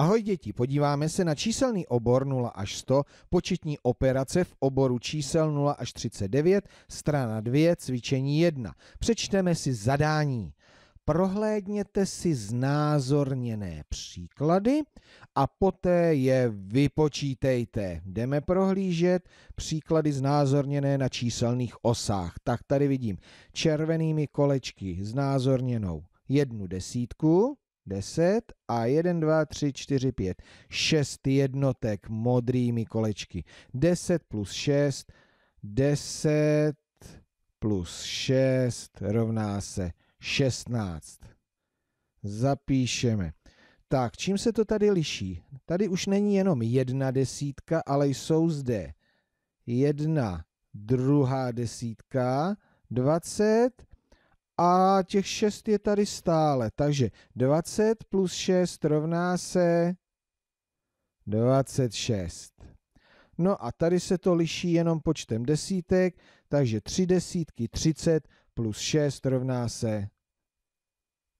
Ahoj děti, podíváme se na číselný obor 0 až 100, početní operace v oboru čísel 0 až 39, strana 2, cvičení 1. Přečteme si zadání. Prohlédněte si znázorněné příklady a poté je vypočítejte. Jdeme prohlížet příklady znázorněné na číselných osách. Tak tady vidím červenými kolečky znázorněnou jednu desítku, 10 a 1, 2, 3, 4, 5, 6 jednotek modrými kolečky. 10 plus 6, 10 plus 6 rovná se 16. Zapíšeme. Tak, čím se to tady liší? Tady už není jenom jedna desítka, ale jsou zde jedna druhá desítka, 20 a těch 6 je tady stále, takže 20 plus 6 rovná se 26. No a tady se to liší jenom počtem desítek, takže 3 desítky 30 plus 6 rovná se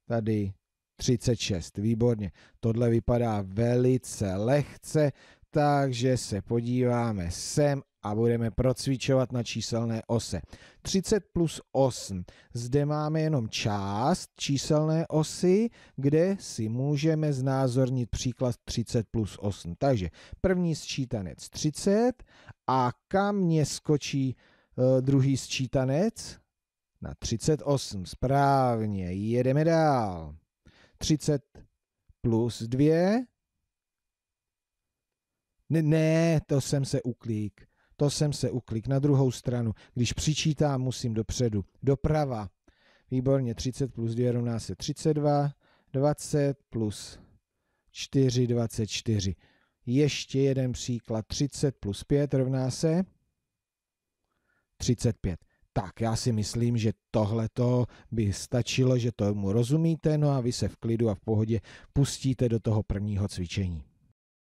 tady 36. Výborně, tohle vypadá velice lehce, takže se podíváme sem a budeme procvičovat na číselné ose. 30 plus 8. Zde máme jenom část číselné osy, kde si můžeme znázornit příklad 30 plus 8. Takže první sčítanec 30 a kam mě skočí e, druhý sčítanec? Na 38. Správně, jedeme dál. 30 plus 2. Ne, ne, to jsem se uklík to jsem se uklik. Na druhou stranu, když přičítám, musím dopředu. Doprava, výborně, 30 plus 2 rovná se 32, 20 plus 4, 24. Ještě jeden příklad, 30 plus 5 rovná se 35. Tak, já si myslím, že tohle to by stačilo, že tomu rozumíte, no a vy se v klidu a v pohodě pustíte do toho prvního cvičení.